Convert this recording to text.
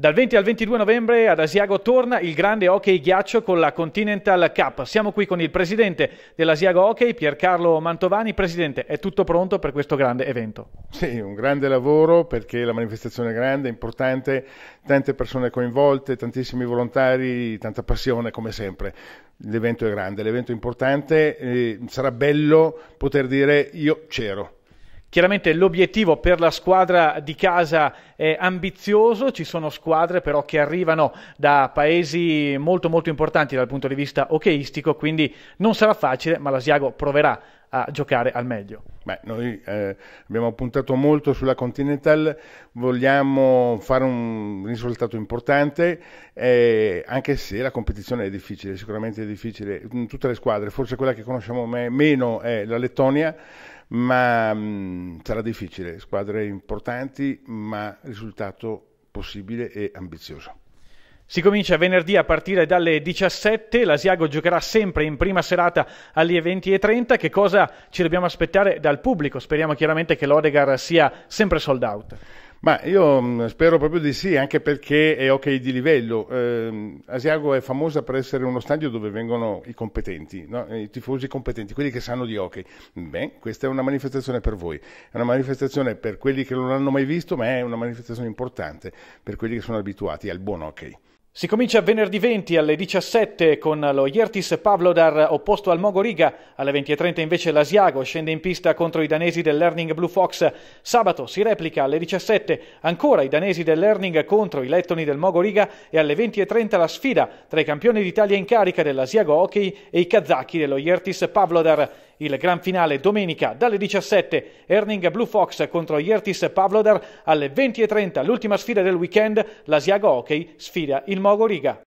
Dal 20 al 22 novembre ad Asiago torna il grande hockey ghiaccio con la Continental Cup. Siamo qui con il presidente dell'Asiago Hockey, Piercarlo Mantovani. Presidente, è tutto pronto per questo grande evento? Sì, un grande lavoro perché la manifestazione è grande, importante, tante persone coinvolte, tantissimi volontari, tanta passione come sempre. L'evento è grande, l'evento è importante, sarà bello poter dire io c'ero. Chiaramente l'obiettivo per la squadra di casa è ambizioso, ci sono squadre però che arrivano da paesi molto molto importanti dal punto di vista hockeyistico, quindi non sarà facile, ma l'Asiago proverà a giocare al meglio. Beh, noi eh, abbiamo puntato molto sulla Continental, vogliamo fare un risultato importante, eh, anche se la competizione è difficile, sicuramente è difficile, in tutte le squadre, forse quella che conosciamo me meno è la Lettonia, ma mh, sarà difficile, squadre importanti, ma risultato possibile e ambizioso. Si comincia venerdì a partire dalle 17, l'Asiago giocherà sempre in prima serata alle 20.30, che cosa ci dobbiamo aspettare dal pubblico? Speriamo chiaramente che l'Odegar sia sempre sold out. Ma io mm, spero proprio di sì, anche perché è ok di livello. Eh, Asiago è famosa per essere uno stadio dove vengono i competenti, no? i tifosi competenti, quelli che sanno di hockey. Beh, questa è una manifestazione per voi, è una manifestazione per quelli che non l'hanno mai visto, ma è una manifestazione importante per quelli che sono abituati al buon hockey. Si comincia venerdì 20 alle 17 con lo Jertis Pavlodar opposto al Mogoriga, alle 20.30 invece l'Asiago scende in pista contro i danesi del Learning Blue Fox, sabato si replica alle 17 ancora i danesi del Learning contro i lettoni del Mogoriga e alle 20.30 la sfida tra i campioni d'Italia in carica dell'Asiago Hockey e i kazaki dello Jertis Pavlodar il gran finale domenica dalle 17 Erning Blue Fox contro Yertis Pavlodar alle 20.30 l'ultima sfida del weekend l'Asiago Hockey sfida il Mogoriga.